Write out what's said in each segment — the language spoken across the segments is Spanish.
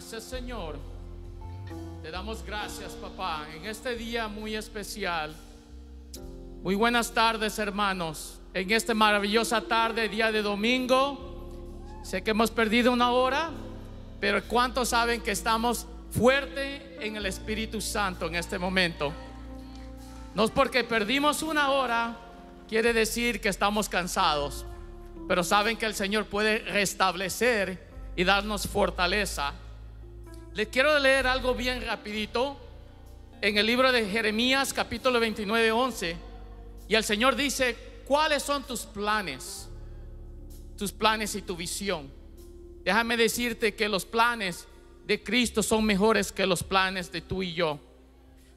Señor. Te damos gracias papá en este día muy especial. Muy buenas tardes hermanos. En esta maravillosa tarde, día de domingo. Sé que hemos perdido una hora, pero ¿cuántos saben que estamos fuerte en el Espíritu Santo en este momento? No es porque perdimos una hora, quiere decir que estamos cansados, pero saben que el Señor puede restablecer y darnos fortaleza les quiero leer algo bien rapidito en el libro de Jeremías capítulo 29, 11. Y el Señor dice, ¿cuáles son tus planes? Tus planes y tu visión. Déjame decirte que los planes de Cristo son mejores que los planes de tú y yo.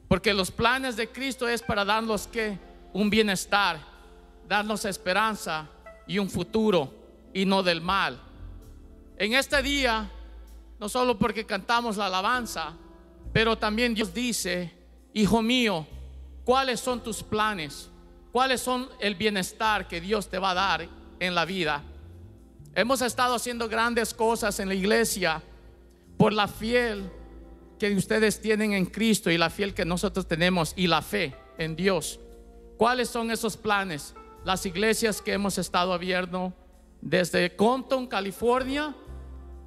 Porque los planes de Cristo es para darnos que un bienestar, darnos esperanza y un futuro y no del mal. En este día no solo porque cantamos la alabanza, pero también Dios dice, hijo mío, ¿cuáles son tus planes? ¿Cuáles son el bienestar que Dios te va a dar en la vida? Hemos estado haciendo grandes cosas en la iglesia por la fiel que ustedes tienen en Cristo y la fiel que nosotros tenemos y la fe en Dios. ¿Cuáles son esos planes? Las iglesias que hemos estado abierto desde Compton, California,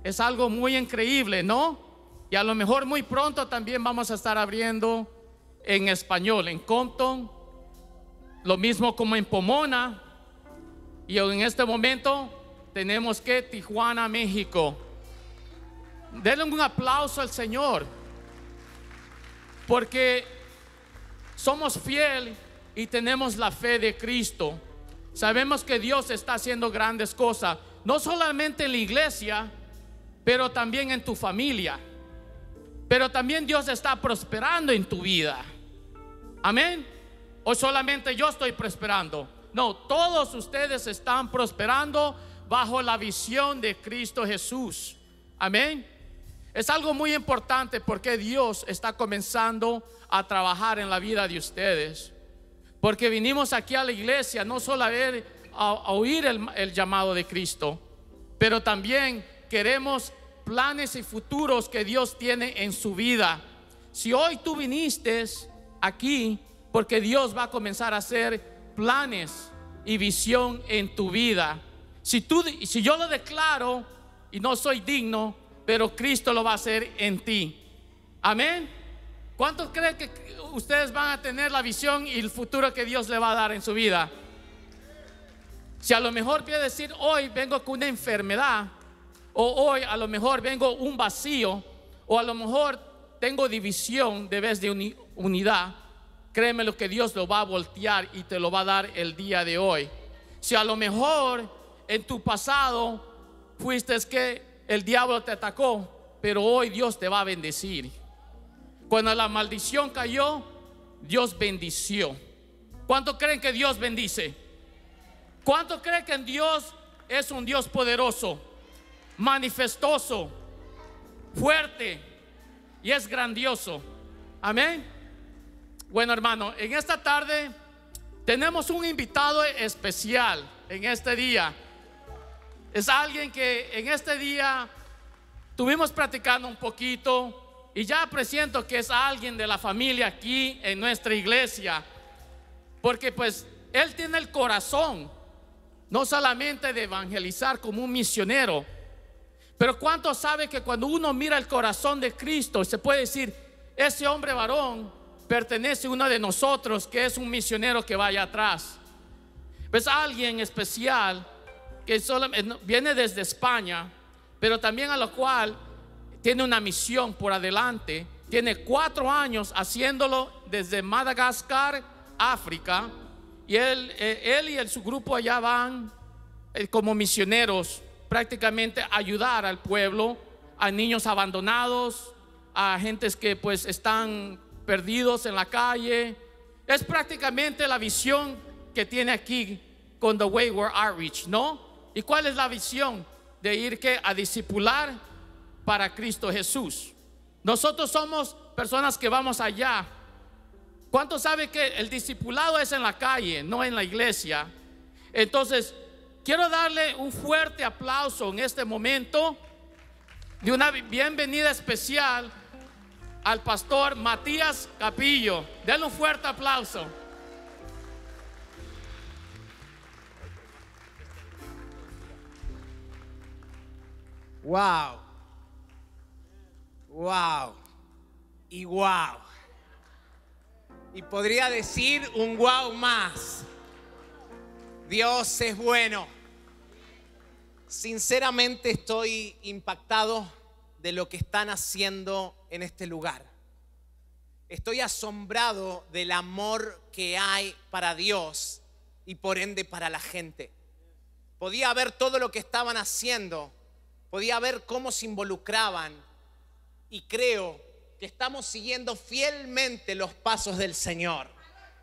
es algo muy increíble, ¿no? Y a lo mejor muy pronto también vamos a estar abriendo en español, en Compton, lo mismo como en Pomona. Y en este momento tenemos que Tijuana, México. Denle un aplauso al Señor, porque somos fieles y tenemos la fe de Cristo. Sabemos que Dios está haciendo grandes cosas, no solamente en la iglesia, pero también en tu familia. Pero también Dios está prosperando en tu vida. Amén. O solamente yo estoy prosperando. No, todos ustedes están prosperando bajo la visión de Cristo Jesús. Amén. Es algo muy importante porque Dios está comenzando a trabajar en la vida de ustedes. Porque vinimos aquí a la iglesia no solo a a, oír el, el llamado de Cristo, pero también queremos planes y futuros que Dios tiene en su vida. Si hoy tú viniste aquí, porque Dios va a comenzar a hacer planes y visión en tu vida. Si, tú, si yo lo declaro y no soy digno, pero Cristo lo va a hacer en ti. Amén. ¿Cuántos creen que ustedes van a tener la visión y el futuro que Dios le va a dar en su vida? Si a lo mejor quiere decir hoy vengo con una enfermedad, o hoy a lo mejor vengo un vacío, o a lo mejor tengo división de vez de unidad. Créeme lo que Dios lo va a voltear y te lo va a dar el día de hoy. Si a lo mejor en tu pasado fuiste es que el diablo te atacó, pero hoy Dios te va a bendecir. Cuando la maldición cayó, Dios bendició. ¿Cuánto creen que Dios bendice? ¿Cuánto creen que Dios es un Dios poderoso? manifestoso, fuerte y es grandioso. Amén. Bueno, hermano, en esta tarde tenemos un invitado especial en este día. Es alguien que en este día tuvimos practicando un poquito y ya presiento que es alguien de la familia aquí en nuestra iglesia. Porque pues él tiene el corazón no solamente de evangelizar como un misionero, pero cuánto sabe que cuando uno mira el corazón de Cristo se puede decir, ese hombre varón pertenece a uno de nosotros que es un misionero que vaya atrás? Pues alguien especial que eh, viene desde España, pero también a lo cual tiene una misión por adelante? Tiene cuatro años haciéndolo desde Madagascar, África, y él, eh, él y el, su grupo allá van eh, como misioneros prácticamente ayudar al pueblo, a niños abandonados, a gentes que pues están perdidos en la calle. Es prácticamente la visión que tiene aquí con The way Wayward Outreach, ¿no? ¿Y cuál es la visión de ir que a discipular para Cristo Jesús? Nosotros somos personas que vamos allá. cuánto sabe que el discipulado es en la calle, no en la iglesia? Entonces, Quiero darle un fuerte aplauso en este momento de una bienvenida especial al pastor Matías Capillo. Denle un fuerte aplauso. Wow. Wow. Y wow. Y podría decir un wow más. Dios es bueno. Sinceramente estoy impactado de lo que están haciendo en este lugar. Estoy asombrado del amor que hay para Dios y por ende para la gente. Podía ver todo lo que estaban haciendo, podía ver cómo se involucraban y creo que estamos siguiendo fielmente los pasos del Señor.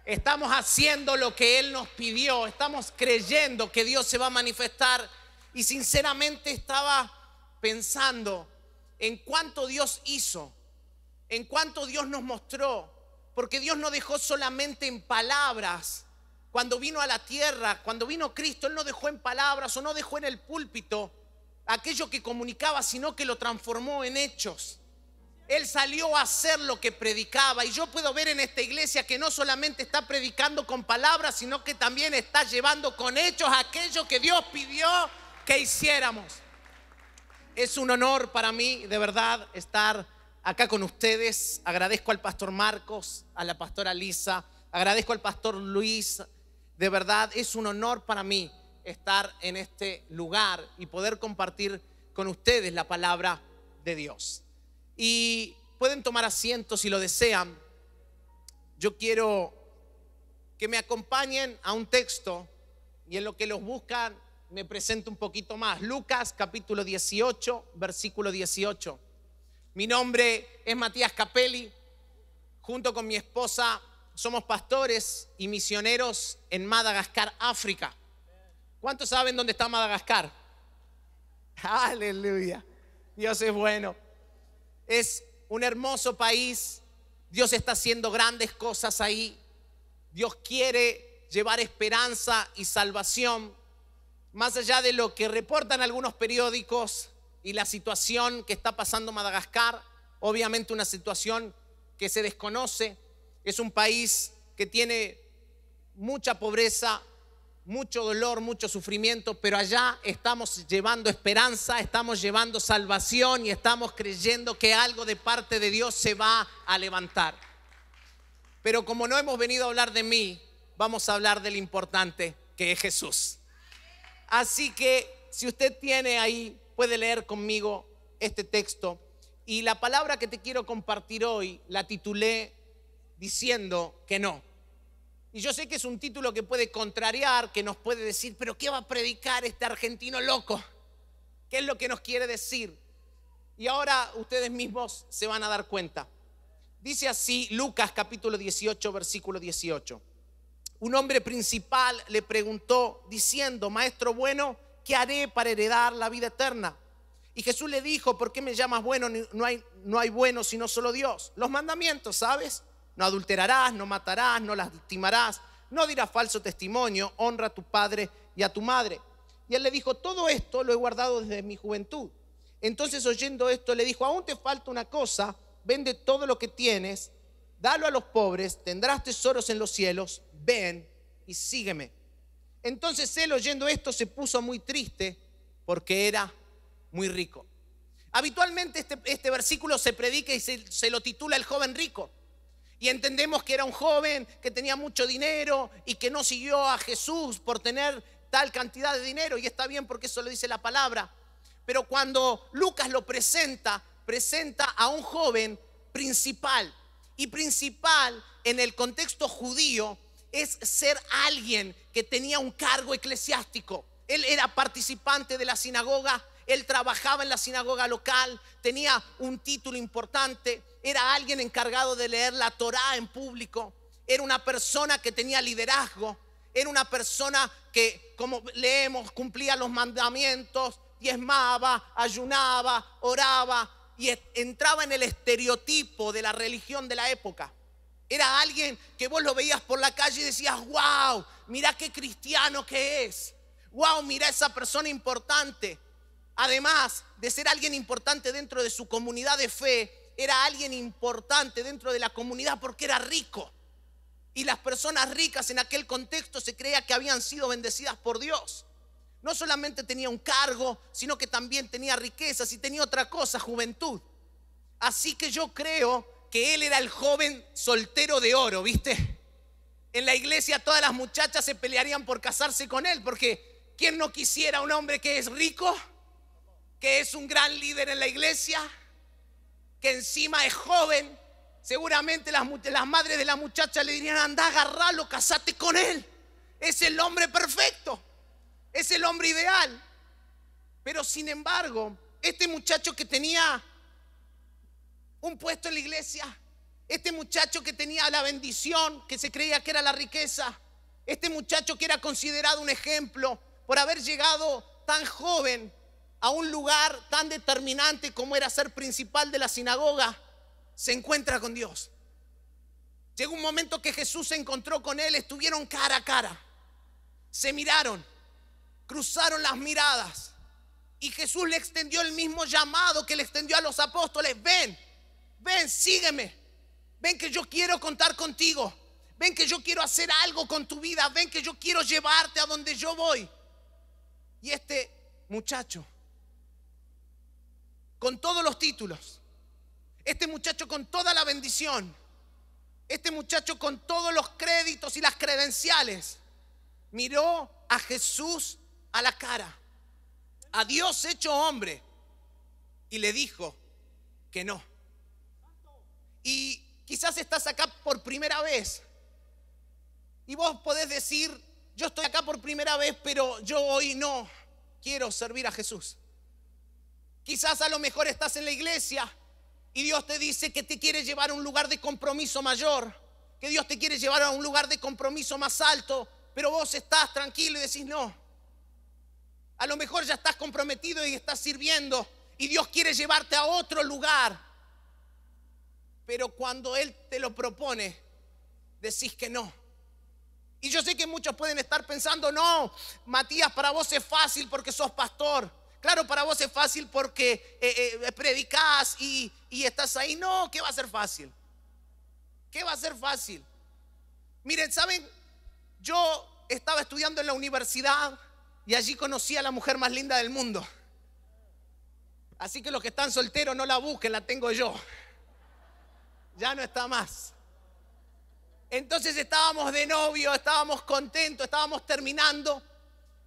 Estamos haciendo lo que Él nos pidió. Estamos creyendo que Dios se va a manifestar. Y sinceramente estaba pensando en cuánto Dios hizo, en cuánto Dios nos mostró. Porque Dios no dejó solamente en palabras. Cuando vino a la tierra, cuando vino Cristo, Él no dejó en palabras o no dejó en el púlpito aquello que comunicaba, sino que lo transformó en hechos. Él salió a hacer lo que predicaba. Y yo puedo ver en esta iglesia que no solamente está predicando con palabras, sino que también está llevando con hechos aquello que Dios pidió que hiciéramos. Es un honor para mí, de verdad, estar acá con ustedes. Agradezco al pastor Marcos, a la pastora Lisa, agradezco al pastor Luis. De verdad, es un honor para mí estar en este lugar y poder compartir con ustedes la palabra de Dios. Y pueden tomar asiento si lo desean. Yo quiero que me acompañen a un texto y en lo que los buscan me presento un poquito más. Lucas capítulo 18, versículo 18. Mi nombre es Matías Capelli. Junto con mi esposa somos pastores y misioneros en Madagascar, África. ¿Cuántos saben dónde está Madagascar? Aleluya. Dios es bueno es un hermoso país, Dios está haciendo grandes cosas ahí, Dios quiere llevar esperanza y salvación, más allá de lo que reportan algunos periódicos y la situación que está pasando Madagascar, obviamente una situación que se desconoce, es un país que tiene mucha pobreza, mucho dolor, mucho sufrimiento, pero allá estamos llevando esperanza, estamos llevando salvación y estamos creyendo que algo de parte de Dios se va a levantar. Pero como no hemos venido a hablar de mí, vamos a hablar del importante que es Jesús. Así que si usted tiene ahí, puede leer conmigo este texto. Y la palabra que te quiero compartir hoy la titulé diciendo que no. Y yo sé que es un título que puede contrariar, que nos puede decir, pero ¿qué va a predicar este argentino loco? ¿Qué es lo que nos quiere decir? Y ahora ustedes mismos se van a dar cuenta. Dice así Lucas capítulo 18, versículo 18. Un hombre principal le preguntó diciendo, Maestro bueno, ¿qué haré para heredar la vida eterna? Y Jesús le dijo, ¿por qué me llamas bueno? No hay, no hay bueno sino solo Dios. Los mandamientos, ¿sabes? No adulterarás, no matarás, no lastimarás, no dirás falso testimonio, honra a tu padre y a tu madre. Y él le dijo, todo esto lo he guardado desde mi juventud. Entonces oyendo esto le dijo, aún te falta una cosa, vende todo lo que tienes, dalo a los pobres, tendrás tesoros en los cielos, ven y sígueme. Entonces él oyendo esto se puso muy triste porque era muy rico. Habitualmente este, este versículo se predica y se lo titula el joven rico. Y entendemos que era un joven que tenía mucho dinero y que no siguió a Jesús por tener tal cantidad de dinero. Y está bien porque eso lo dice la palabra. Pero cuando Lucas lo presenta, presenta a un joven principal. Y principal en el contexto judío es ser alguien que tenía un cargo eclesiástico. Él era participante de la sinagoga, él trabajaba en la sinagoga local, tenía un título importante, era alguien encargado de leer la Torá en público, era una persona que tenía liderazgo, era una persona que, como leemos, cumplía los mandamientos, diezmaba, ayunaba, oraba y entraba en el estereotipo de la religión de la época. Era alguien que vos lo veías por la calle y decías, wow, Mira qué cristiano que es. Wow, mira esa persona importante además de ser alguien importante dentro de su comunidad de fe, era alguien importante dentro de la comunidad porque era rico. Y las personas ricas en aquel contexto se creía que habían sido bendecidas por Dios. No solamente tenía un cargo, sino que también tenía riquezas y tenía otra cosa, juventud. Así que yo creo que él era el joven soltero de oro, ¿viste? En la iglesia todas las muchachas se pelearían por casarse con él, porque ¿quién no quisiera un hombre que es rico? que es un gran líder en la iglesia, que encima es joven. Seguramente las, las madres de la muchacha le dirían, anda, agarralo, casate con él. Es el hombre perfecto, es el hombre ideal. Pero sin embargo, este muchacho que tenía un puesto en la iglesia, este muchacho que tenía la bendición, que se creía que era la riqueza, este muchacho que era considerado un ejemplo por haber llegado tan joven a un lugar tan determinante como era ser principal de la sinagoga, se encuentra con Dios. Llegó un momento que Jesús se encontró con él, estuvieron cara a cara, se miraron, cruzaron las miradas y Jesús le extendió el mismo llamado que le extendió a los apóstoles, ven, ven, sígueme, ven que yo quiero contar contigo, ven que yo quiero hacer algo con tu vida, ven que yo quiero llevarte a donde yo voy. Y este muchacho con todos los títulos, este muchacho con toda la bendición, este muchacho con todos los créditos y las credenciales, miró a Jesús a la cara, a Dios hecho hombre, y le dijo que no. Y quizás estás acá por primera vez y vos podés decir, yo estoy acá por primera vez, pero yo hoy no quiero servir a Jesús. Quizás a lo mejor estás en la iglesia y Dios te dice que te quiere llevar a un lugar de compromiso mayor, que Dios te quiere llevar a un lugar de compromiso más alto, pero vos estás tranquilo y decís no. A lo mejor ya estás comprometido y estás sirviendo y Dios quiere llevarte a otro lugar. Pero cuando Él te lo propone, decís que no. Y yo sé que muchos pueden estar pensando, no, Matías, para vos es fácil porque sos pastor. Claro, para vos es fácil porque predicas eh, eh, eh, predicás y, y estás ahí. No, ¿qué va a ser fácil? ¿Qué va a ser fácil? Miren, ¿saben? Yo estaba estudiando en la universidad y allí conocí a la mujer más linda del mundo. Así que los que están solteros no la busquen, la tengo yo. Ya no está más. Entonces estábamos de novio, estábamos contentos, estábamos terminando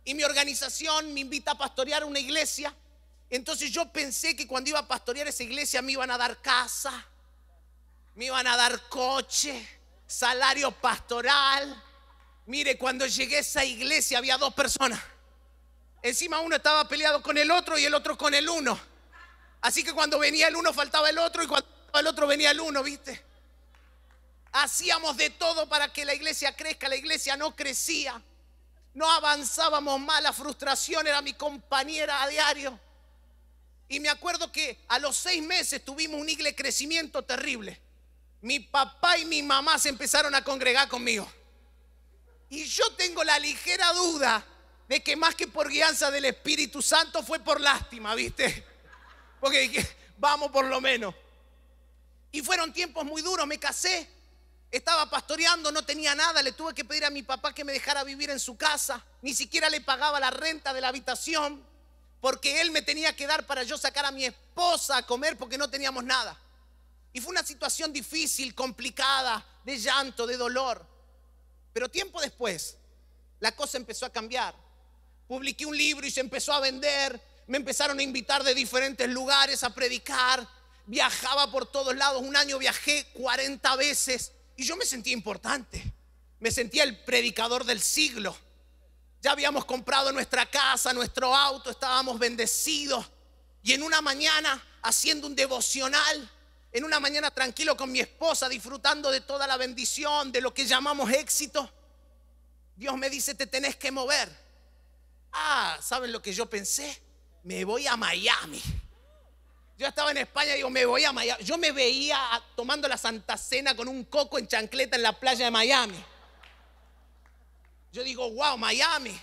y mi organización me invita a pastorear una iglesia. Entonces yo pensé que cuando iba a pastorear esa iglesia me iban a dar casa, me iban a dar coche, salario pastoral. Mire, cuando llegué a esa iglesia había dos personas. Encima uno estaba peleado con el otro y el otro con el uno. Así que cuando venía el uno faltaba el otro y cuando el otro venía el uno, ¿viste? Hacíamos de todo para que la iglesia crezca, la iglesia no crecía no avanzábamos más, la frustración era mi compañera a diario. Y me acuerdo que a los seis meses tuvimos un igle crecimiento terrible. Mi papá y mi mamá se empezaron a congregar conmigo. Y yo tengo la ligera duda de que más que por guianza del Espíritu Santo fue por lástima, ¿viste? Porque vamos por lo menos. Y fueron tiempos muy duros, me casé, estaba pastoreando, no tenía nada, le tuve que pedir a mi papá que me dejara vivir en su casa, ni siquiera le pagaba la renta de la habitación, porque él me tenía que dar para yo sacar a mi esposa a comer porque no teníamos nada. Y fue una situación difícil, complicada, de llanto, de dolor. Pero tiempo después, la cosa empezó a cambiar. Publiqué un libro y se empezó a vender, me empezaron a invitar de diferentes lugares a predicar, viajaba por todos lados, un año viajé 40 veces y yo me sentía importante. Me sentía el predicador del siglo. Ya habíamos comprado nuestra casa, nuestro auto, estábamos bendecidos. Y en una mañana, haciendo un devocional, en una mañana tranquilo con mi esposa, disfrutando de toda la bendición, de lo que llamamos éxito, Dios me dice, te tenés que mover. Ah, ¿saben lo que yo pensé? Me voy a Miami. Yo estaba en España y digo, me voy a Miami. Yo me veía tomando la Santa Cena con un coco en chancleta en la playa de Miami. Yo digo, wow, Miami.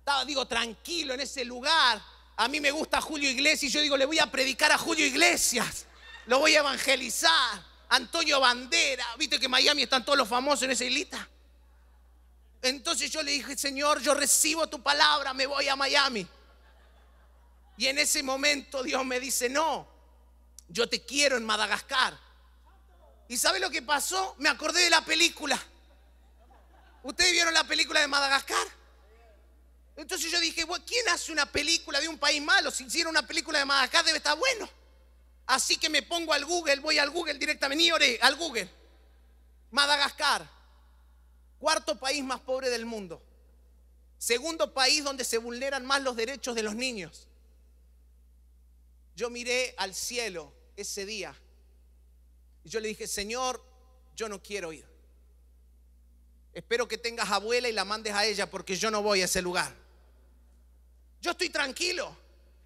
Estaba, digo, tranquilo en ese lugar. A mí me gusta Julio Iglesias yo digo, le voy a predicar a Julio Iglesias. Lo voy a evangelizar. Antonio Bandera. ¿Viste que en Miami están todos los famosos en esa islita? Entonces yo le dije, Señor, yo recibo tu palabra, me voy a Miami. Y en ese momento Dios me dice, no, yo te quiero en Madagascar. ¿Y sabe lo que pasó? Me acordé de la película. ¿Ustedes vieron la película de Madagascar? Entonces yo dije, ¿quién hace una película de un país malo? Si hicieron una película de Madagascar debe estar bueno. Así que me pongo al Google, voy al Google directamente, y oré al Google. Madagascar, cuarto país más pobre del mundo. Segundo país donde se vulneran más los derechos de los niños. Yo miré al cielo ese día y yo le dije, Señor, yo no quiero ir. Espero que tengas abuela y la mandes a ella porque yo no voy a ese lugar. Yo estoy tranquilo,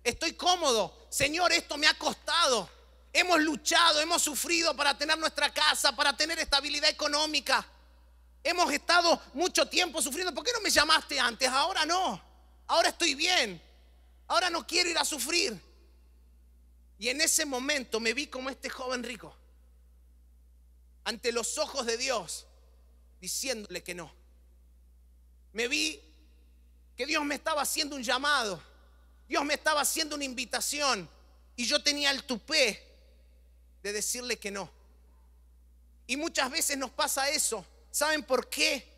estoy cómodo. Señor, esto me ha costado. Hemos luchado, hemos sufrido para tener nuestra casa, para tener estabilidad económica. Hemos estado mucho tiempo sufriendo. ¿Por qué no me llamaste antes? Ahora no. Ahora estoy bien. Ahora no quiero ir a sufrir. Y en ese momento me vi como este joven rico, ante los ojos de Dios, diciéndole que no. Me vi que Dios me estaba haciendo un llamado, Dios me estaba haciendo una invitación y yo tenía el tupé de decirle que no. Y muchas veces nos pasa eso. ¿Saben por qué?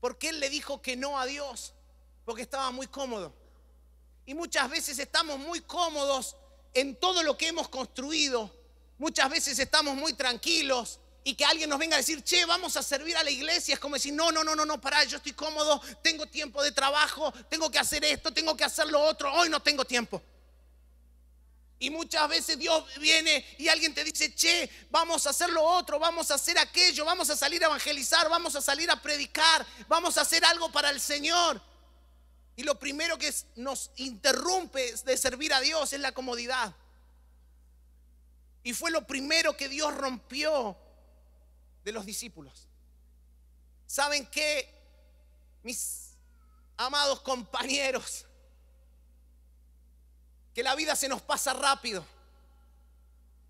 Porque él le dijo que no a Dios, porque estaba muy cómodo. Y muchas veces estamos muy cómodos en todo lo que hemos construido. Muchas veces estamos muy tranquilos y que alguien nos venga a decir, che, vamos a servir a la iglesia. Es como decir, no, no, no, no, no, pará, yo estoy cómodo, tengo tiempo de trabajo, tengo que hacer esto, tengo que hacer lo otro, hoy no tengo tiempo. Y muchas veces Dios viene y alguien te dice, che, vamos a hacer lo otro, vamos a hacer aquello, vamos a salir a evangelizar, vamos a salir a predicar, vamos a hacer algo para el Señor. Y lo primero que nos interrumpe de servir a Dios es la comodidad. Y fue lo primero que Dios rompió de los discípulos. ¿Saben qué? Mis amados compañeros, que la vida se nos pasa rápido.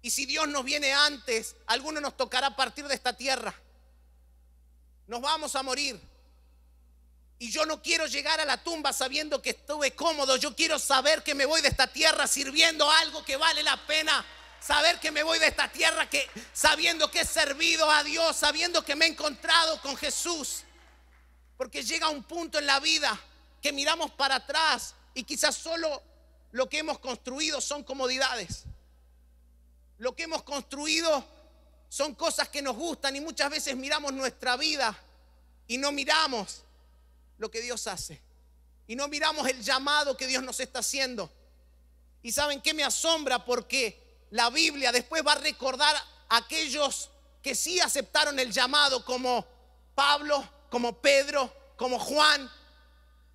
Y si Dios nos viene antes, alguno nos tocará partir de esta tierra. Nos vamos a morir. Y yo no quiero llegar a la tumba sabiendo que estuve cómodo. Yo quiero saber que me voy de esta tierra sirviendo algo que vale la pena. Saber que me voy de esta tierra que sabiendo que he servido a Dios, sabiendo que me he encontrado con Jesús. Porque llega un punto en la vida que miramos para atrás y quizás solo lo que hemos construido son comodidades. Lo que hemos construido son cosas que nos gustan y muchas veces miramos nuestra vida y no miramos lo que Dios hace y no miramos el llamado que Dios nos está haciendo. Y saben que me asombra porque la Biblia después va a recordar a aquellos que sí aceptaron el llamado como Pablo, como Pedro, como Juan,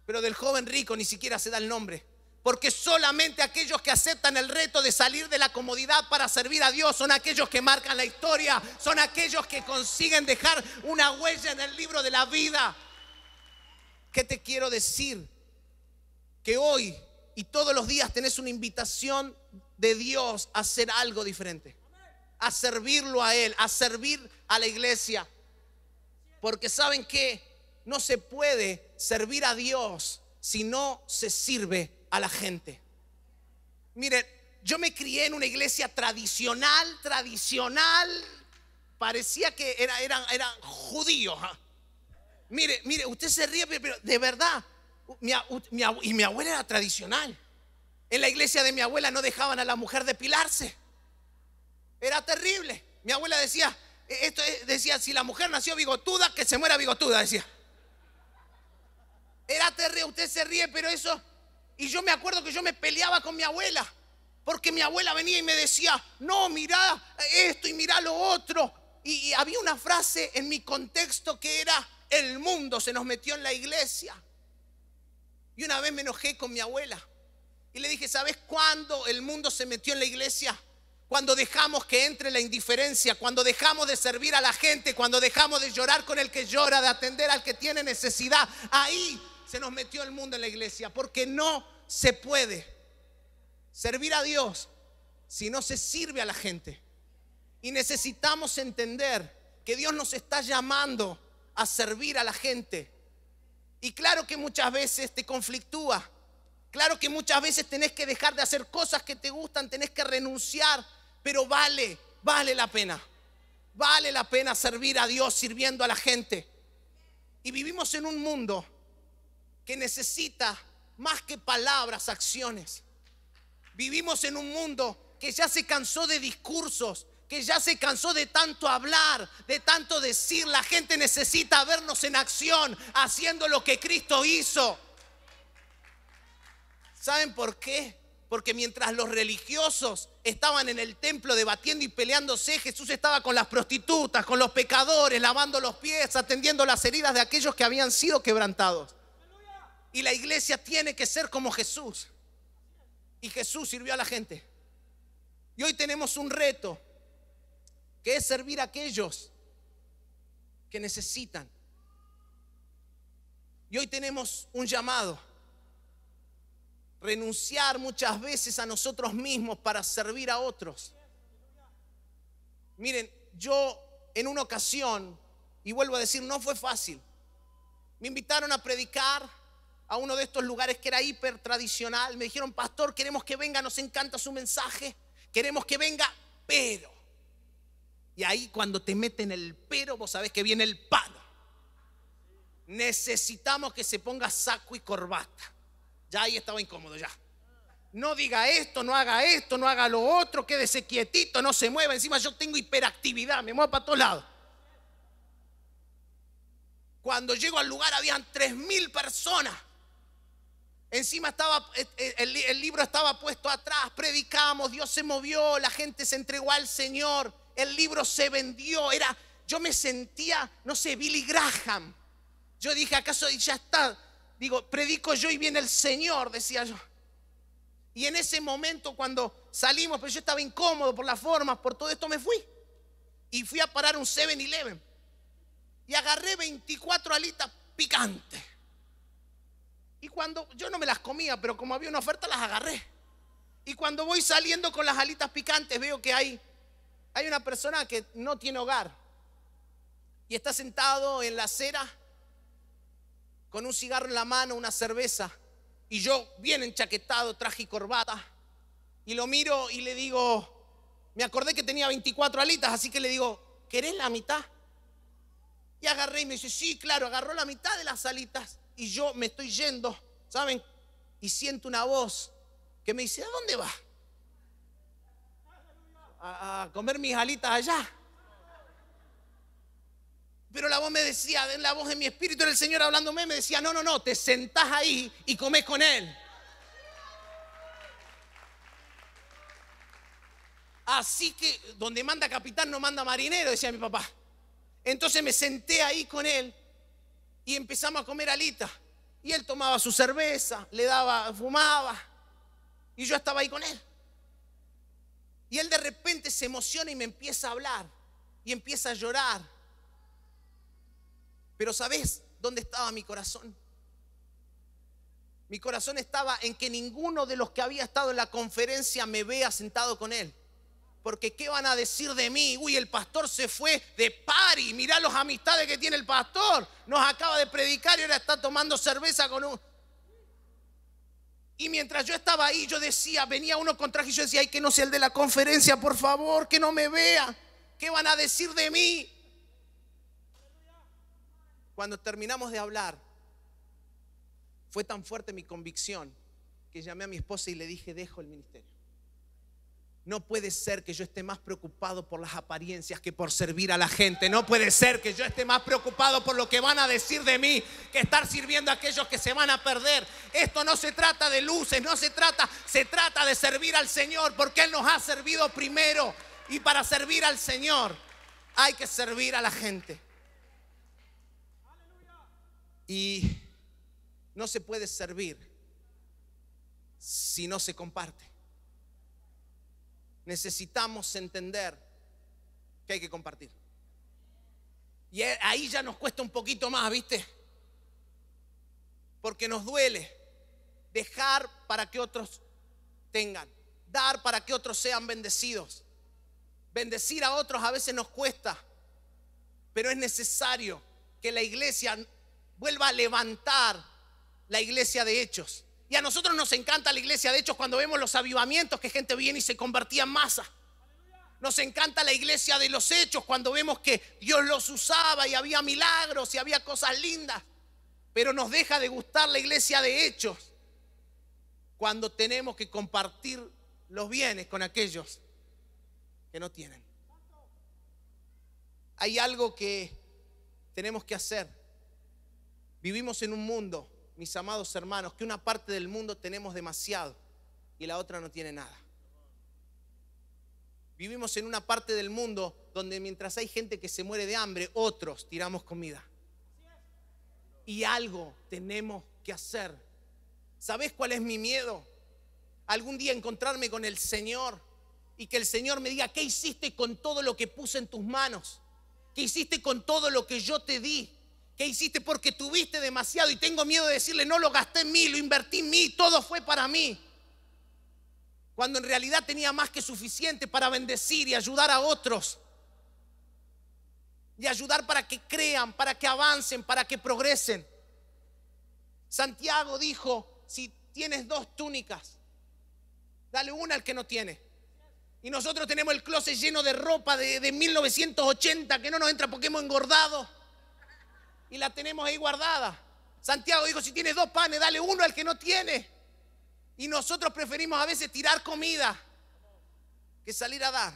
pero del joven rico ni siquiera se da el nombre. Porque solamente aquellos que aceptan el reto de salir de la comodidad para servir a Dios son aquellos que marcan la historia, son aquellos que consiguen dejar una huella en el libro de la vida. ¿Qué te quiero decir? Que hoy y todos los días tenés una invitación de Dios a hacer algo diferente, a servirlo a Él, a servir a la iglesia. Porque saben que no se puede servir a Dios si no se sirve a la gente. Miren, yo me crié en una iglesia tradicional, tradicional, parecía que era, eran, judíos. ¿ah? Mire, mire, usted se ríe, pero de verdad, y mi abuela era tradicional. En la iglesia de mi abuela no dejaban a la mujer depilarse. Era terrible. Mi abuela decía, e, esto decía, si la mujer nació bigotuda, que se muera bigotuda, decía. Era terrible, usted se ríe, pero eso... Y yo me acuerdo que yo me peleaba con mi abuela, porque mi abuela venía y me decía, no, mirá esto y mirá lo otro. y había una frase en mi contexto que era, el mundo se nos metió en la iglesia. Y una vez me enojé con mi abuela. Y le dije, ¿sabes cuándo el mundo se metió en la iglesia? Cuando dejamos que entre la indiferencia, cuando dejamos de servir a la gente, cuando dejamos de llorar con el que llora, de atender al que tiene necesidad. Ahí se nos metió el mundo en la iglesia, porque no se puede servir a Dios si no se sirve a la gente. Y necesitamos entender que Dios nos está llamando a servir a la gente. Y claro que muchas veces te conflictúa. Claro que muchas veces tenés que dejar de hacer cosas que te gustan, tenés que renunciar, pero vale, vale la pena. Vale la pena servir a Dios sirviendo a la gente. Y vivimos en un mundo que necesita más que palabras, acciones. Vivimos en un mundo que ya se cansó de discursos, que ya se cansó de tanto hablar, de tanto decir. La gente necesita vernos en acción, haciendo lo que Cristo hizo. ¿Saben por qué? Porque mientras los religiosos estaban en el templo debatiendo y peleándose, Jesús estaba con las prostitutas, con los pecadores, lavando los pies, atendiendo las heridas de aquellos que habían sido quebrantados. Y la iglesia tiene que ser como Jesús. Y Jesús sirvió a la gente. Y hoy tenemos un reto que es servir a aquellos que necesitan. Y hoy tenemos un llamado, renunciar muchas veces a nosotros mismos para servir a otros. Miren, yo en una ocasión, y vuelvo a decir, no fue fácil, me invitaron a predicar a uno de estos lugares que era hiper tradicional, me dijeron, pastor, queremos que venga, nos encanta su mensaje, queremos que venga, pero y ahí cuando te meten el pero, vos sabés que viene el palo. Necesitamos que se ponga saco y corbata. Ya ahí estaba incómodo, ya. No diga esto, no haga esto, no haga lo otro, quédese quietito, no se mueva. Encima yo tengo hiperactividad, me muevo para todos lados. Cuando llego al lugar habían mil personas. Encima estaba, eh, eh, el, el libro estaba puesto atrás, predicamos, Dios se movió, la gente se entregó al Señor el libro se vendió, era, yo me sentía, no sé, Billy Graham. Yo dije, ¿acaso ya está? Digo, predico yo y viene el Señor, decía yo. Y en ese momento cuando salimos, pero yo estaba incómodo por las formas, por todo esto me fui. Y fui a parar un 7-Eleven. Y agarré 24 alitas picantes. Y cuando yo no me las comía, pero como había una oferta las agarré. Y cuando voy saliendo con las alitas picantes veo que hay hay una persona que no tiene hogar y está sentado en la acera con un cigarro en la mano, una cerveza, y yo bien enchaquetado, traje y corbata, y lo miro y le digo, me acordé que tenía 24 alitas, así que le digo, ¿querés la mitad? Y agarré y me dice, sí, claro, agarró la mitad de las alitas y yo me estoy yendo, ¿saben? Y siento una voz que me dice, ¿a dónde vas? a, comer mis alitas allá. Pero la voz me decía, la voz de mi espíritu era el Señor hablándome, me decía, no, no, no, te sentás ahí y comes con Él. Así que donde manda capitán no manda marinero, decía mi papá. Entonces me senté ahí con Él y empezamos a comer alitas. Y Él tomaba su cerveza, le daba, fumaba. Y yo estaba ahí con Él. Y él de repente se emociona y me empieza a hablar y empieza a llorar. Pero ¿sabes dónde estaba mi corazón? Mi corazón estaba en que ninguno de los que había estado en la conferencia me vea sentado con él. Porque ¿qué van a decir de mí? Uy, el pastor se fue de pari. Mirá las amistades que tiene el pastor. Nos acaba de predicar y ahora está tomando cerveza con un... Y mientras yo estaba ahí, yo decía, venía uno con traje y yo decía, ay, que no sea el de la conferencia, por favor, que no me vea. ¿Qué van a decir de mí? Cuando terminamos de hablar, fue tan fuerte mi convicción que llamé a mi esposa y le dije, dejo el ministerio. No puede ser que yo esté más preocupado por las apariencias que por servir a la gente. No puede ser que yo esté más preocupado por lo que van a decir de mí que estar sirviendo a aquellos que se van a perder. Esto no se trata de luces, no se trata, se trata de servir al Señor porque Él nos ha servido primero. Y para servir al Señor hay que servir a la gente. Y no se puede servir si no se comparte necesitamos entender que hay que compartir. Y e, ahí ya nos cuesta un poquito más, ¿viste? Porque nos duele dejar para que otros tengan, dar para que otros sean bendecidos. Bendecir a otros a veces nos cuesta, pero es necesario que la iglesia vuelva a levantar la iglesia de hechos y a nosotros nos encanta la iglesia. De Hechos cuando vemos los avivamientos, que gente viene y se convertía en masa. Nos encanta la iglesia de los hechos, cuando vemos que Dios los usaba y había milagros y había cosas lindas. Pero nos deja de gustar la iglesia de hechos cuando tenemos que compartir los bienes con aquellos que no tienen. Hay algo que tenemos que hacer. Vivimos en un mundo mis amados hermanos, que una parte del mundo tenemos demasiado y la otra no tiene nada. Vivimos en una parte del mundo donde mientras hay gente que se muere de hambre, otros tiramos comida. Y algo tenemos que hacer. ¿Sabes cuál es mi miedo? Algún día encontrarme con el Señor y que el Señor me diga, ¿qué hiciste con todo lo que puse en tus manos? ¿Qué hiciste con todo lo que yo te di? ¿Qué hiciste? Porque tuviste demasiado y tengo miedo de decirle, no lo gasté en mí, lo invertí en mí, todo fue para mí. Cuando en realidad tenía más que suficiente para bendecir y ayudar a otros. Y ayudar para que crean, para que avancen, para que progresen. Santiago dijo, si tienes dos túnicas, dale una al que no tiene. Y nosotros tenemos el closet lleno de ropa de, de 1980 que no nos entra porque hemos engordado y la tenemos ahí guardada. Santiago dijo, si tienes dos panes, dale uno al que no tiene. Y nosotros preferimos a veces tirar comida que salir a dar.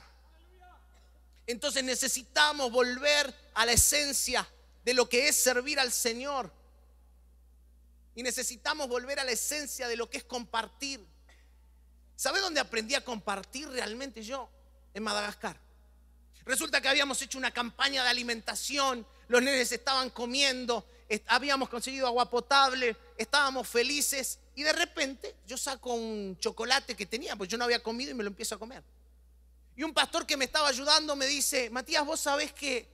Entonces necesitamos volver a la esencia de lo que es servir al Señor. Y necesitamos volver a la esencia de lo que es compartir. ¿Sabe dónde aprendí a compartir realmente yo? En Madagascar. Resulta que habíamos hecho una campaña de alimentación, los nenes estaban comiendo, habíamos conseguido agua potable, estábamos felices y de repente yo saco un chocolate que tenía, pues yo no había comido y me lo empiezo a comer. Y un pastor que me estaba ayudando me dice, Matías, vos sabés que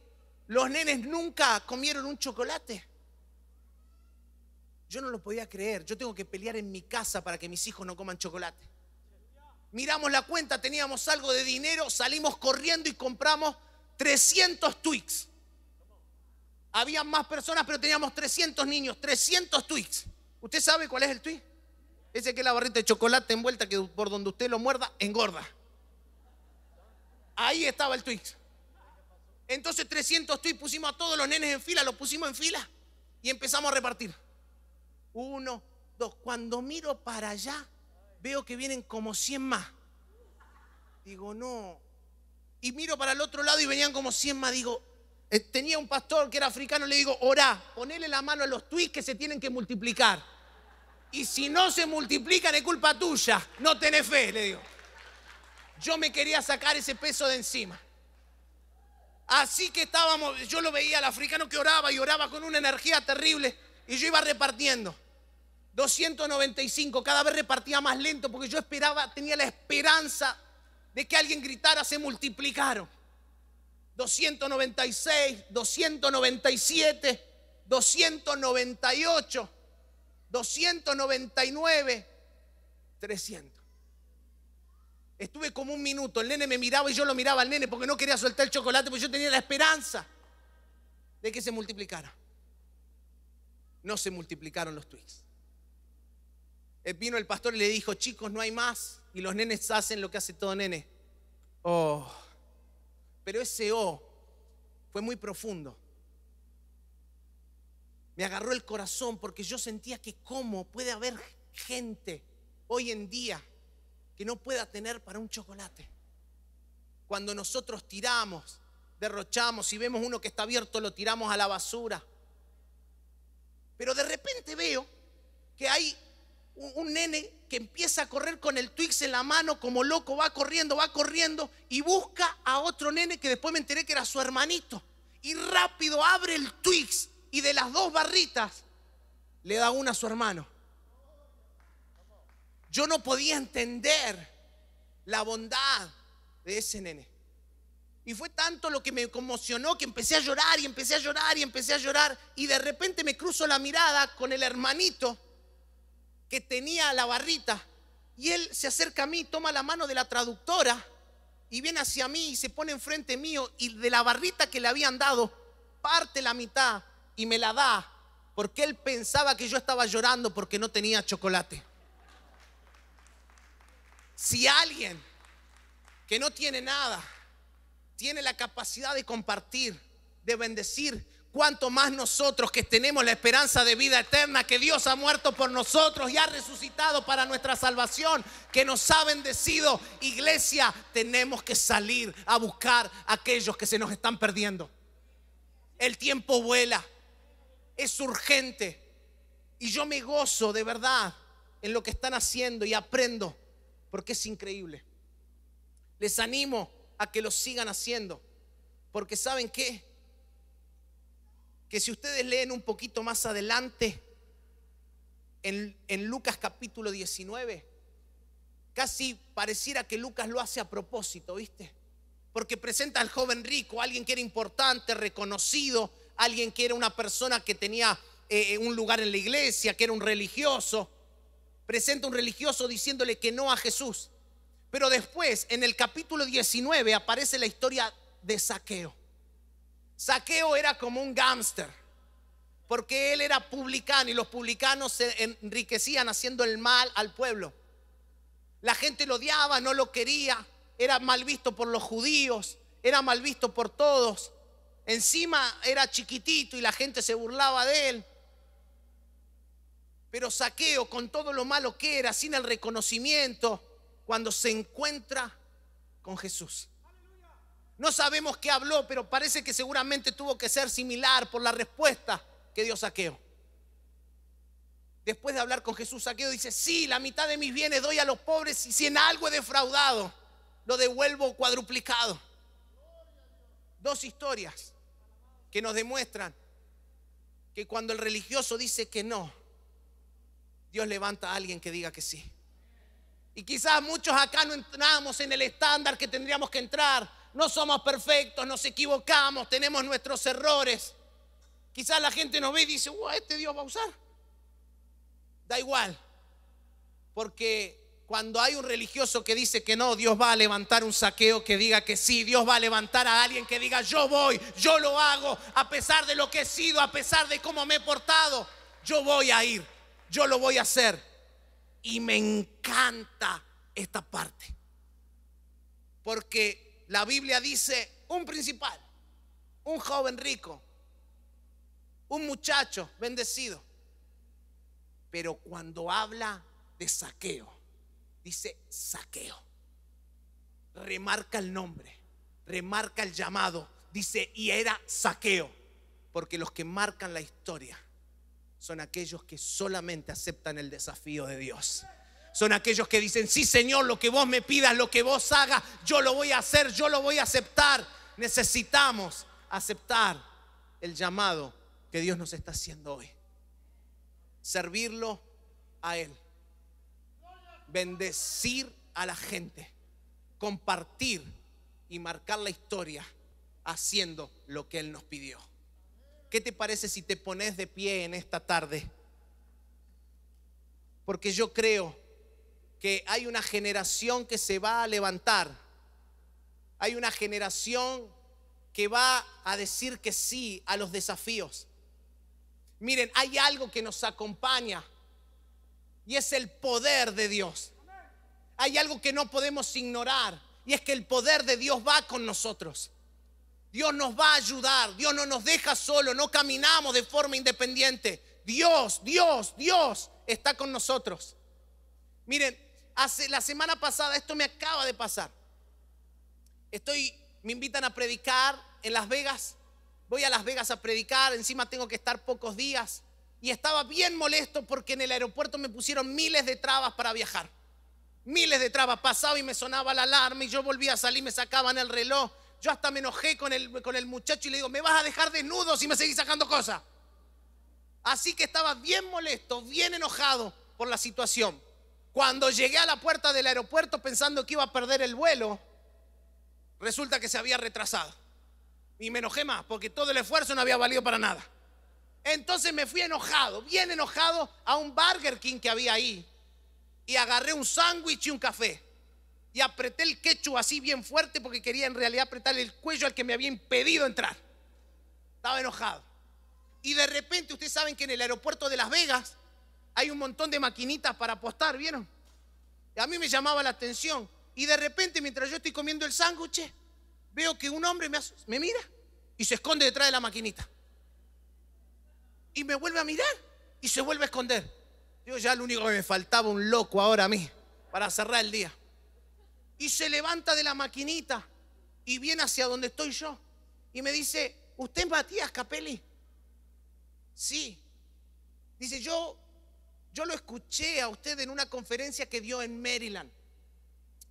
los nenes nunca comieron un chocolate. Yo no lo podía creer, yo tengo que pelear en mi casa para que mis hijos no coman chocolate miramos la cuenta, teníamos algo de dinero, salimos corriendo y compramos 300 Twix. Había más personas, pero teníamos 300 niños, 300 Twix. ¿Usted sabe cuál es el Twix? Ese que es la barrita de chocolate envuelta que por donde usted lo muerda, engorda. Ahí estaba el Twix. Entonces 300 Twix pusimos a todos los nenes en fila, los pusimos en fila y empezamos a repartir. Uno, dos. Cuando miro para allá, veo que vienen como 100 más. Digo, no. Y miro para el otro lado y venían como 100 más. Digo, eh, tenía un pastor que era africano, le digo, orá, ponele la mano a los tuits que se tienen que multiplicar. Y si no se multiplican es culpa tuya, no tenés fe, le digo. Yo me quería sacar ese peso de encima. Así que estábamos, yo lo veía al africano que oraba y oraba con una energía terrible y yo iba repartiendo. 295, cada vez repartía más lento porque yo esperaba, tenía la esperanza de que alguien gritara, se multiplicaron. 296, 297, 298, 299, 300. Estuve como un minuto, el nene me miraba y yo lo miraba al nene porque no quería soltar el chocolate, porque yo tenía la esperanza de que se multiplicara. No se multiplicaron los tweets eh, vino el pastor y le dijo, chicos, no hay más. Y los nenes hacen lo que hace todo nene. Oh, pero ese oh fue muy profundo. Me agarró el corazón porque yo sentía que cómo puede haber gente hoy en día que no pueda tener para un chocolate. Cuando nosotros tiramos, derrochamos, Y vemos uno que está abierto, lo tiramos a la basura. Pero de repente veo que hay un, nene que empieza a correr con el Twix en la mano como loco, va corriendo, va corriendo y busca a otro nene que después me enteré que era su hermanito. Y rápido abre el Twix y de las dos barritas le da una a su hermano. Yo no podía entender la bondad de ese nene. Y fue tanto lo que me conmocionó que empecé a llorar y empecé a llorar y empecé a llorar. Y de repente me cruzo la mirada con el hermanito que tenía la barrita y él se acerca a mí, toma la mano de la traductora y viene hacia mí y se pone enfrente mío y de la barrita que le habían dado parte la mitad y me la da porque él pensaba que yo estaba llorando porque no tenía chocolate. Si alguien que no tiene nada tiene la capacidad de compartir, de bendecir, cuanto más nosotros que tenemos la esperanza de vida eterna, que Dios ha muerto por nosotros y ha resucitado para nuestra salvación, que nos ha bendecido, iglesia, tenemos que salir a buscar a aquellos que se nos están perdiendo. El tiempo vuela, es urgente y yo me gozo de verdad en lo que están haciendo y aprendo porque es increíble. Les animo a que lo sigan haciendo porque saben que que si ustedes leen un poquito más adelante, en, Lucas capítulo 19, casi pareciera que Lucas lo hace a propósito, ¿viste? Porque presenta al joven rico, alguien que era importante, reconocido, alguien que era una persona que tenía eh, eh, un lugar en la iglesia, que era un religioso. Presenta un religioso diciéndole que no a Jesús. Pero después, en el capítulo 19, aparece la historia de saqueo. Saqueo era como un gámster, porque él era publicano y los publicanos se enriquecían haciendo el mal al pueblo. La gente lo odiaba, no lo quería, era mal visto por los judíos, era mal visto por todos. Encima era chiquitito y la gente se burlaba de él. Pero Saqueo, con todo lo malo que era, sin el reconocimiento, cuando se encuentra con Jesús. No sabemos qué habló, pero parece que seguramente tuvo que ser similar por la respuesta que Dios Saqueo. Después de hablar con Jesús, Saqueo dice, sí, la mitad de mis bienes doy a los pobres y si en algo he defraudado, lo devuelvo cuadruplicado. Dos historias que nos demuestran que cuando el religioso dice que no, Dios levanta a alguien que diga que sí. Y quizás muchos acá no entramos en el estándar que tendríamos que entrar no somos perfectos, nos equivocamos, tenemos nuestros errores. Quizás la gente nos ve y dice, este Dios va a usar. Da igual, porque cuando hay un religioso que dice que no, Dios va a levantar un saqueo que diga que sí, Dios va a levantar a alguien que diga, yo voy, yo lo hago, a pesar de lo que he sido, a pesar de cómo me he portado, yo voy a ir, yo lo voy a hacer. Y me encanta esta parte, porque la Biblia dice un principal, un joven rico, un muchacho bendecido. Pero cuando habla de saqueo, dice saqueo. Remarca el nombre, remarca el llamado. Dice, y era saqueo. Porque los que marcan la historia son aquellos que solamente aceptan el desafío de Dios son aquellos que dicen, sí Señor, lo que vos me pidas, lo que vos hagas, yo lo voy a hacer, yo lo voy a aceptar. Necesitamos aceptar el llamado que Dios nos está haciendo hoy. Servirlo a Él. Bendecir a la gente. Compartir y marcar la historia haciendo lo que Él nos pidió. ¿Qué te parece si te pones de pie en esta tarde? Porque yo creo que hay una generación que se va a levantar. Hay una generación que va a decir que sí a los desafíos. Miren, hay algo que nos acompaña y es el poder de Dios. Hay algo que no podemos ignorar y es que el poder de Dios va con nosotros. Dios nos va a ayudar, Dios no nos deja solo, no caminamos de forma independiente. Dios, Dios, Dios está con nosotros. Miren, hace la semana pasada, esto me acaba de pasar. Estoy, me invitan a predicar en Las Vegas. Voy a Las Vegas a predicar, encima tengo que estar pocos días. Y estaba bien molesto porque en el aeropuerto me pusieron miles de trabas para viajar. Miles de trabas. Pasaba y me sonaba la alarma y yo volvía a salir, me sacaban el reloj. Yo hasta me enojé con el, con el muchacho y le digo, me vas a dejar desnudo si me seguís sacando cosas. Así que estaba bien molesto, bien enojado por la situación. Cuando llegué a la puerta del aeropuerto pensando que iba a perder el vuelo, resulta que se había retrasado. Y me enojé más porque todo el esfuerzo no había valido para nada. Entonces me fui enojado, bien enojado, a un Burger King que había ahí. Y agarré un sándwich y un café. Y apreté el quechu así bien fuerte porque quería en realidad apretar el cuello al que me había impedido entrar. Estaba enojado. Y de repente ustedes saben que en el aeropuerto de Las Vegas hay un montón de maquinitas para apostar, ¿vieron? a mí me llamaba la atención. Y de repente, mientras yo estoy comiendo el sándwich, veo que un hombre me, mira y se esconde detrás de la maquinita. Y me vuelve a mirar y se vuelve a esconder. Digo, ya lo único que me faltaba un loco ahora a mí para cerrar el día. Y se levanta de la maquinita y viene hacia donde estoy yo. Y me dice, ¿usted es Matías Capelli? Sí. Dice, yo yo lo escuché a usted en una conferencia que dio en Maryland.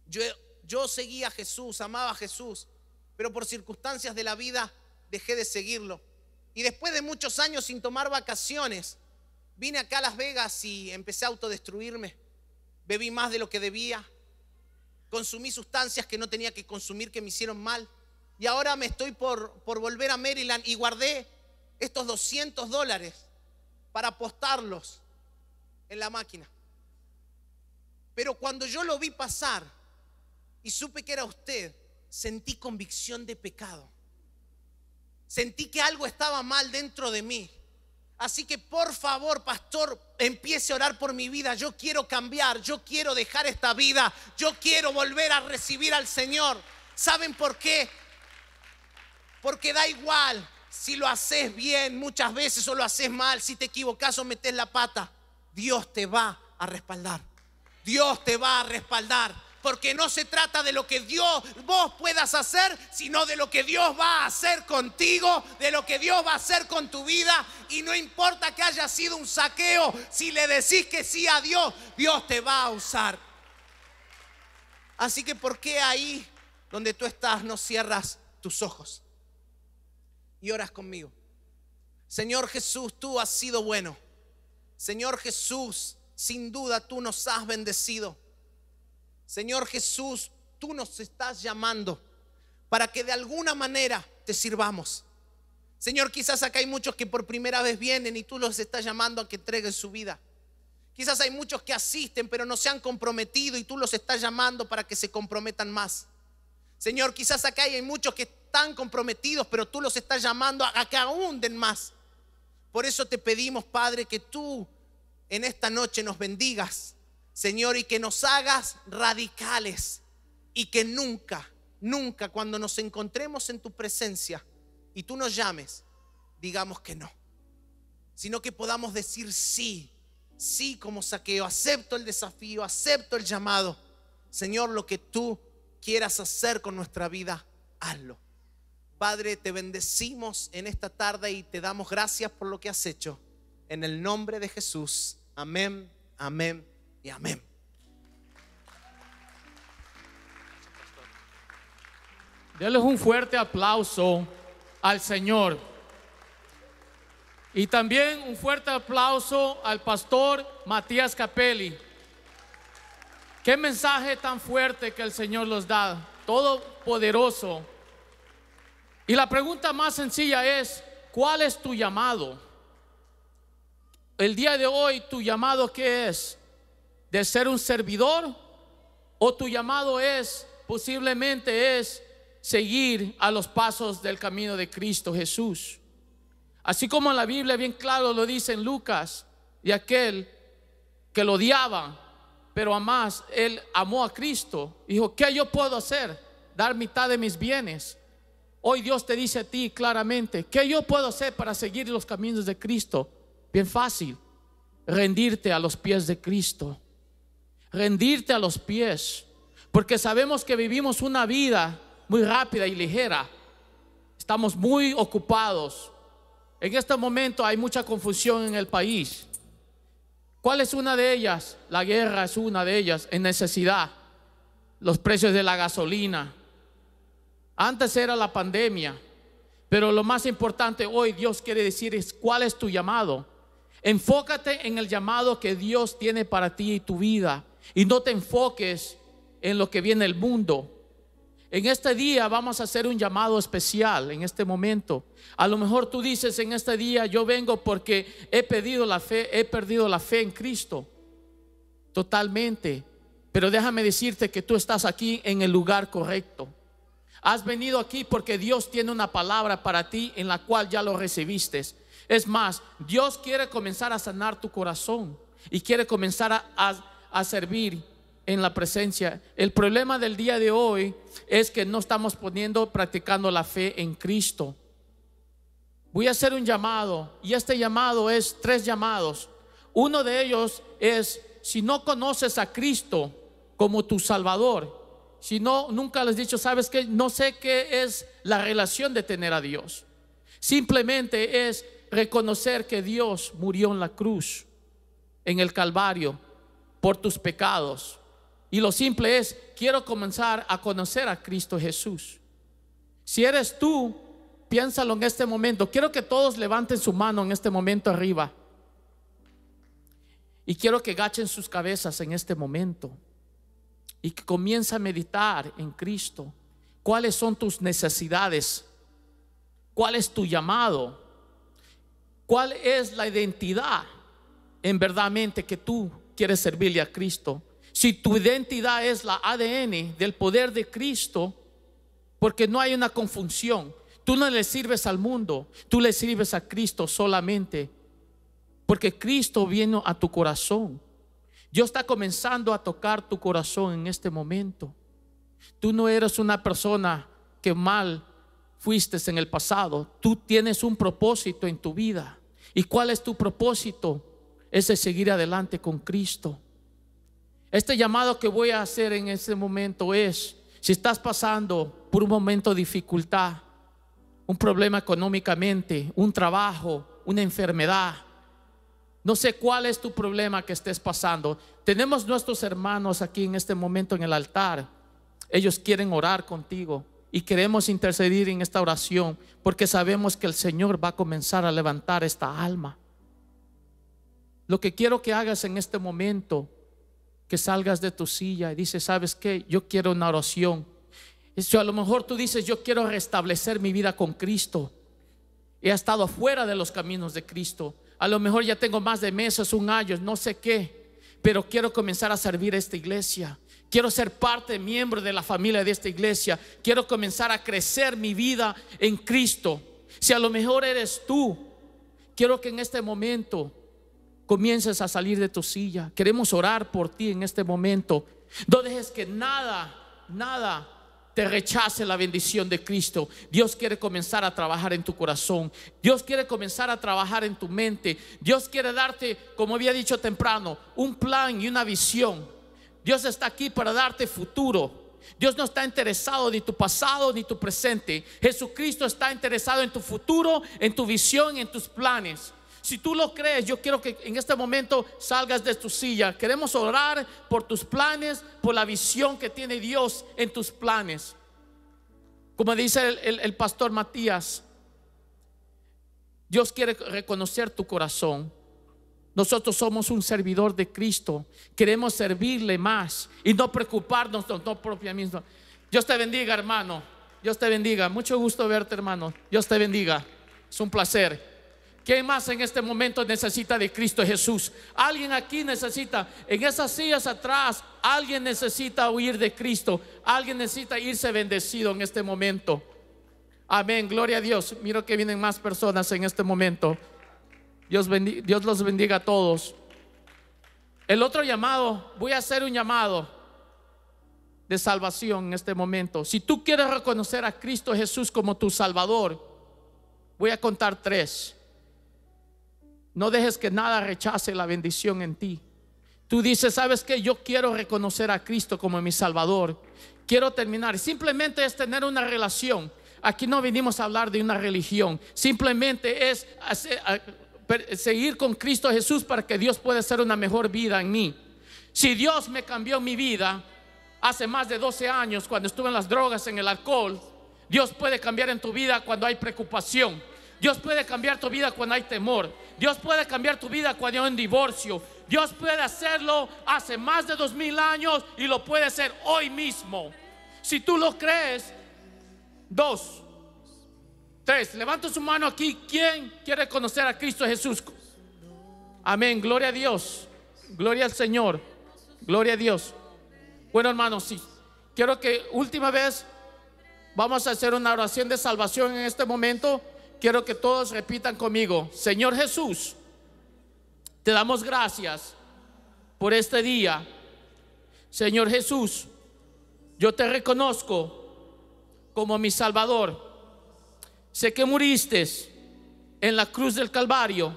Yo, seguía a Jesús, amaba a Jesús, pero por circunstancias de la vida dejé de seguirlo. Y después de muchos años sin tomar vacaciones, vine acá a Las Vegas y empecé a autodestruirme. Bebí más de lo que debía, consumí sustancias que no tenía que consumir, que me hicieron mal. Y ahora me estoy por, por volver a Maryland y guardé estos 200 dólares para apostarlos en la máquina. Pero cuando yo lo vi pasar y supe que era usted, sentí convicción de pecado. Sentí que algo estaba mal dentro de mí. Así que por favor, pastor, empiece a orar por mi vida. Yo quiero cambiar, yo quiero dejar esta vida, yo quiero volver a recibir al Señor. ¿Saben por qué? Porque da igual si lo haces bien muchas veces o lo haces mal, si te equivocas o metes la pata. Dios te va a respaldar. Dios te va a respaldar. Porque no se trata de lo que Dios vos puedas hacer, sino de lo que Dios va a hacer contigo, de lo que Dios va a hacer con tu vida. Y no importa que haya sido un saqueo, si le decís que sí a Dios, Dios te va a usar. Así que ¿por qué ahí donde tú estás no cierras tus ojos? Y oras conmigo. Señor Jesús, tú has sido bueno. Señor Jesús, sin duda tú nos has bendecido. Señor Jesús, tú nos estás llamando para que de alguna manera te sirvamos. Señor, quizás acá hay muchos que por primera vez vienen y tú los estás llamando a que entreguen su vida. Quizás hay muchos que asisten pero no se han comprometido y tú los estás llamando para que se comprometan más. Señor, quizás acá hay muchos que están comprometidos pero tú los estás llamando a que ahunden más. Por eso te pedimos, Padre, que tú en esta noche nos bendigas, Señor, y que nos hagas radicales y que nunca, nunca cuando nos encontremos en tu presencia y tú nos llames, digamos que no, sino que podamos decir sí, sí como saqueo, acepto el desafío, acepto el llamado. Señor, lo que tú quieras hacer con nuestra vida, hazlo. Padre, te bendecimos en esta tarde y te damos gracias por lo que has hecho. En el nombre de Jesús. Amén, amén y amén. Denles un fuerte aplauso al Señor. Y también un fuerte aplauso al pastor Matías Capelli. Qué mensaje tan fuerte que el Señor los da. Todo poderoso y la pregunta más sencilla es, ¿cuál es tu llamado? El día de hoy, ¿tu llamado qué es? ¿De ser un servidor? ¿O tu llamado es, posiblemente es, seguir a los pasos del camino de Cristo Jesús? Así como en la Biblia bien claro lo dice en Lucas, y aquel que lo odiaba, pero más él amó a Cristo. Dijo, ¿qué yo puedo hacer? Dar mitad de mis bienes. Hoy Dios te dice a ti claramente, que yo puedo hacer para seguir los caminos de Cristo? Bien fácil, rendirte a los pies de Cristo, rendirte a los pies, porque sabemos que vivimos una vida muy rápida y ligera, estamos muy ocupados. En este momento hay mucha confusión en el país. ¿Cuál es una de ellas? La guerra es una de ellas, en necesidad, los precios de la gasolina, antes era la pandemia, pero lo más importante hoy Dios quiere decir es cuál es tu llamado. Enfócate en el llamado que Dios tiene para ti y tu vida y no te enfoques en lo que viene el mundo. En este día vamos a hacer un llamado especial en este momento. A lo mejor tú dices en este día yo vengo porque he perdido la fe, he perdido la fe en Cristo. Totalmente. Pero déjame decirte que tú estás aquí en el lugar correcto. Has venido aquí porque Dios tiene una palabra para ti en la cual ya lo recibiste. Es más, Dios quiere comenzar a sanar tu corazón y quiere comenzar a, servir en la presencia. El problema del día de hoy es que no estamos poniendo, practicando la fe en Cristo. Voy a hacer un llamado y este llamado es tres llamados. Uno de ellos es, si no conoces a Cristo como tu Salvador, si no, nunca les he dicho, sabes que no sé qué es la relación de tener a Dios. Simplemente es reconocer que Dios murió en la cruz, en el Calvario, por tus pecados. Y lo simple es, quiero comenzar a conocer a Cristo Jesús. Si eres tú, piénsalo en este momento. Quiero que todos levanten su mano en este momento arriba. Y quiero que gachen sus cabezas en este momento y que comienza a meditar en Cristo. ¿Cuáles son tus necesidades? ¿Cuál es tu llamado? ¿Cuál es la identidad en verdaderamente que tú quieres servirle a Cristo? Si tu identidad es la ADN del poder de Cristo, porque no hay una confusión. Tú no le sirves al mundo, tú le sirves a Cristo solamente, porque Cristo vino a tu corazón Dios está comenzando a tocar tu corazón en este momento. Tú no eres una persona que mal fuiste en el pasado. Tú tienes un propósito en tu vida. ¿Y cuál es tu propósito? Es de seguir adelante con Cristo. Este llamado que voy a hacer en este momento es, si estás pasando por un momento de dificultad, un problema económicamente, un trabajo, una enfermedad, no sé cuál es tu problema que estés pasando. Tenemos nuestros hermanos aquí en este momento en el altar. Ellos quieren orar contigo y queremos intercedir en esta oración porque sabemos que el Señor va a comenzar a levantar esta alma. Lo que quiero que hagas en este momento, que salgas de tu silla y dices, ¿sabes qué? Yo quiero una oración. eso a lo mejor tú dices, yo quiero restablecer mi vida con Cristo. He estado fuera de los caminos de Cristo a lo mejor ya tengo más de meses, un año, no sé qué, pero quiero comenzar a servir a esta iglesia. Quiero ser parte, miembro de la familia de esta iglesia. Quiero comenzar a crecer mi vida en Cristo. Si a lo mejor eres tú, quiero que en este momento comiences a salir de tu silla. Queremos orar por ti en este momento. No dejes que nada, nada te rechace la bendición de Cristo. Dios quiere comenzar a trabajar en tu corazón. Dios quiere comenzar a trabajar en tu mente. Dios quiere darte, como había dicho temprano, un plan y una visión. Dios está aquí para darte futuro. Dios no está interesado ni tu pasado ni tu presente. Jesucristo está interesado en tu futuro, en tu visión, en tus planes. Si tú lo crees, yo quiero que en este momento salgas de tu silla. Queremos orar por tus planes, por la visión que tiene Dios en tus planes. Como dice el, pastor Matías, Dios quiere reconocer tu corazón. Nosotros somos un servidor de Cristo. Queremos servirle más y no preocuparnos de nosotros mismos. Dios te bendiga, hermano. Dios te bendiga. Mucho gusto verte, hermano. Dios te bendiga. Es un placer. ¿Qué más en este momento necesita de Cristo Jesús? Alguien aquí necesita, en esas sillas atrás, alguien necesita huir de Cristo. Alguien necesita irse bendecido en este momento. Amén, gloria a Dios. Miro que vienen más personas en este momento. Dios, Dios los bendiga a todos. El otro llamado, voy a hacer un llamado de salvación en este momento. Si tú quieres reconocer a Cristo Jesús como tu Salvador, voy a contar tres. No dejes que nada rechace la bendición en ti. Tú dices, ¿sabes que Yo quiero reconocer a Cristo como mi Salvador. Quiero terminar. Simplemente es tener una relación. Aquí no vinimos a hablar de una religión. Simplemente es seguir con Cristo Jesús para que Dios pueda hacer una mejor vida en mí. Si Dios me cambió mi vida hace más de 12 años cuando estuve en las drogas, en el alcohol, Dios puede cambiar en tu vida cuando hay preocupación. Dios puede cambiar tu vida cuando hay temor. Dios puede cambiar tu vida cuando hay un divorcio. Dios puede hacerlo hace más de dos mil años y lo puede hacer hoy mismo. Si tú lo crees, dos, tres, levanta su mano aquí. ¿Quién quiere conocer a Cristo Jesús? Amén, gloria a Dios. Gloria al Señor. Gloria a Dios. Bueno, hermanos, sí. Quiero que última vez vamos a hacer una oración de salvación en este momento quiero que todos repitan conmigo, Señor Jesús, te damos gracias por este día. Señor Jesús, yo te reconozco como mi Salvador. Sé que muriste en la cruz del Calvario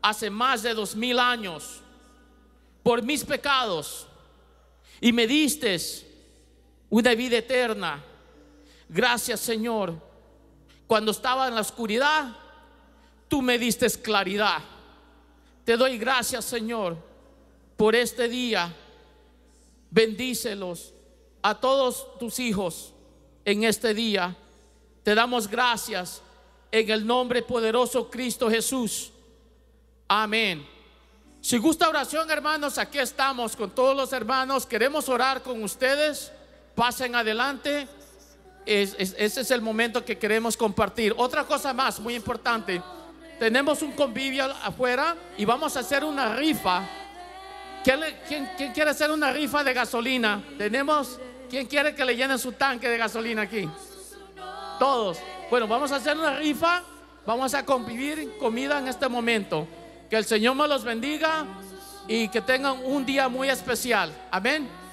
hace más de dos mil años por mis pecados y me diste una vida eterna. Gracias Señor cuando estaba en la oscuridad, tú me diste claridad. Te doy gracias, Señor, por este día. Bendícelos a todos tus hijos en este día. Te damos gracias en el nombre poderoso Cristo Jesús. Amén. Si gusta oración, hermanos, aquí estamos con todos los hermanos. Queremos orar con ustedes. Pasen adelante ese es el momento que queremos compartir. Otra cosa más muy importante. Tenemos un convivio afuera y vamos a hacer una rifa. ¿Quién, quiere hacer una rifa de gasolina? Tenemos, ¿quién quiere que le llenen su tanque de gasolina aquí? Todos. Bueno, vamos a hacer una rifa. Vamos a convivir comida en este momento. Que el Señor me los bendiga y que tengan un día muy especial. Amén.